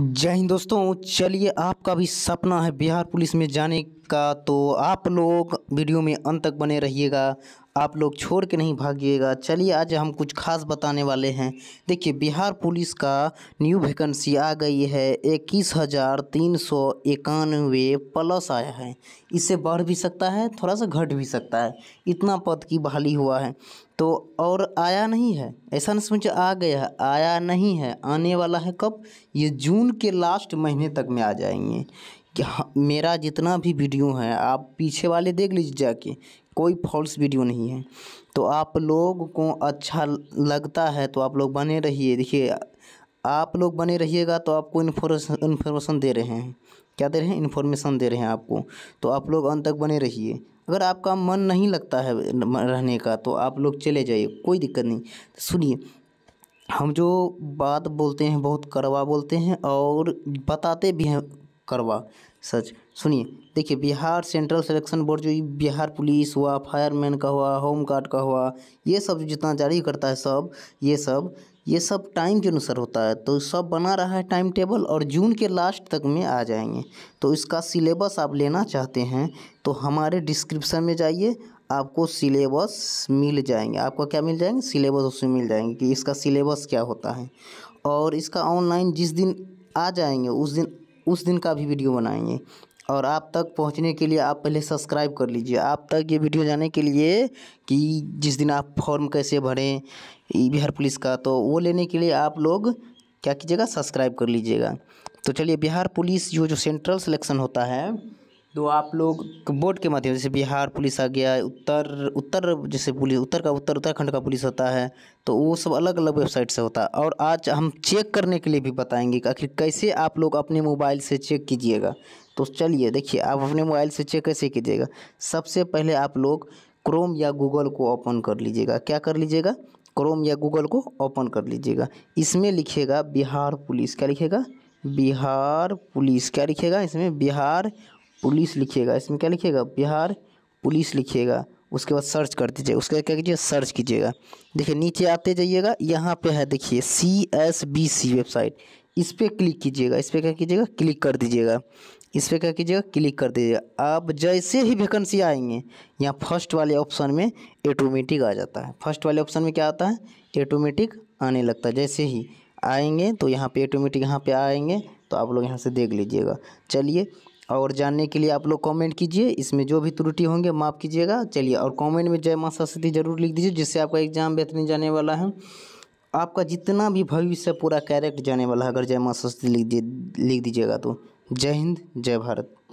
जय हिंद दोस्तों चलिए आपका भी सपना है बिहार पुलिस में जाने का तो आप लोग वीडियो में अंत तक बने रहिएगा आप लोग छोड़ के नहीं भागिएगा चलिए आज हम कुछ खास बताने वाले हैं देखिए बिहार पुलिस का न्यू वैकेंसी आ गई है इक्कीस हज़ार तीन सौ इक्यानवे प्लस आया है इससे बढ़ भी सकता है थोड़ा सा घट भी सकता है इतना पद की बहाली हुआ है तो और आया नहीं है ऐसा नहीं समझ आ गया है आया नहीं है आने वाला है कब ये जून के लास्ट महीने तक में आ जाएंगे कि हाँ, मेरा जितना भी वीडियो है आप पीछे वाले देख लीजिए जाके कोई फॉल्स वीडियो नहीं है तो आप लोग को अच्छा लगता है तो आप लोग बने रहिए देखिए आप लोग बने रहिएगा तो आपको इन्फॉर्मेशन इन्फॉर्मेशन दे रहे हैं क्या दे रहे हैं इन्फॉर्मेशन दे रहे हैं आपको तो आप लोग अंत तक बने रहिए अगर आपका मन नहीं लगता है रहने का तो आप लोग चले जाइए कोई दिक्कत नहीं सुनिए हम जो बात बोलते हैं बहुत करवा बोलते हैं और बताते भी हैं करवा सच सुनिए देखिए बिहार सेंट्रल सिलेक्शन बोर्ड जो बिहार पुलिस हुआ फायरमैन का हुआ होम गार्ड का हुआ ये सब जितना जारी करता है सब ये सब ये सब टाइम के अनुसार होता है तो सब बना रहा है टाइम टेबल और जून के लास्ट तक में आ जाएंगे तो इसका सिलेबस आप लेना चाहते हैं तो हमारे डिस्क्रिप्शन में जाइए आपको सिलेबस मिल जाएंगे आपको क्या मिल जाएंगे सिलेबस उसमें मिल जाएंगे कि इसका सिलेबस क्या होता है और इसका ऑनलाइन जिस दिन आ जाएंगे उस दिन उस दिन का भी वीडियो बनाएंगे और आप तक पहुंचने के लिए आप पहले सब्सक्राइब कर लीजिए आप तक ये वीडियो जाने के लिए कि जिस दिन आप फॉर्म कैसे भरें बिहार पुलिस का तो वो लेने के लिए आप लोग क्या कीजिएगा सब्सक्राइब कर लीजिएगा तो चलिए बिहार पुलिस जो जो सेंट्रल सिलेक्शन होता है तो आप लोग बोर्ड के माध्यम जैसे बिहार पुलिस आ गया उत्तर उत्तर जैसे पुलिस उत्तर का उत्तर उत्तराखंड का पुलिस होता है तो वो सब अलग अलग वेबसाइट से होता है और आज हम चेक करने के लिए भी बताएंगे कि आखिर कैसे आप लोग अपने मोबाइल से चेक कीजिएगा तो चलिए देखिए आप अपने मोबाइल से चेक कैसे कीजिएगा सबसे पहले आप लोग क्रोम या गूगल को ओपन कर लीजिएगा क्या कर लीजिएगा क्रोम या गूगल को ओपन कर लीजिएगा इसमें लिखिएगा बिहार पुलिस क्या लिखेगा बिहार पुलिस क्या लिखेगा इसमें बिहार पुलिस लिखिएगा इसमें क्या लिखिएगा बिहार पुलिस लिखिएगा उसके बाद सर्च कर दीजिए उसके बाद क्या कीजिए सर्च कीजिएगा देखिए नीचे आते जाइएगा यहाँ पे है देखिए C S B C website इस पर क्लिक कीजिएगा इस पर क्या कीजिएगा क्लिक कर दीजिएगा इस पर क्या कीजिएगा क्लिक कर दीजिएगा आप जैसे ही वैकेंसी आएंगे यहाँ फर्स्ट वाले ऑप्शन में ऑटोमेटिक आ जाता है फर्स्ट वाले ऑप्शन में क्या आता है ऑटोमेटिक आने लगता है जैसे ही आएंगे तो यहाँ पे ऑटोमेटिक यहाँ पे आएंगे तो आप लोग यहाँ से देख लीजिएगा चलिए और जानने के लिए आप लोग कमेंट कीजिए इसमें जो भी त्रुटि होंगे माफ़ कीजिएगा चलिए और कमेंट में जय माँ सरस्वती जरूर लिख दीजिए जिससे आपका एग्जाम बेहतरीन जाने वाला है आपका जितना भी भविष्य पूरा कैरेक्ट जाने वाला है अगर जय माँ सरस्वती लिख दिए लिख दीजिएगा तो जय हिंद जय भारत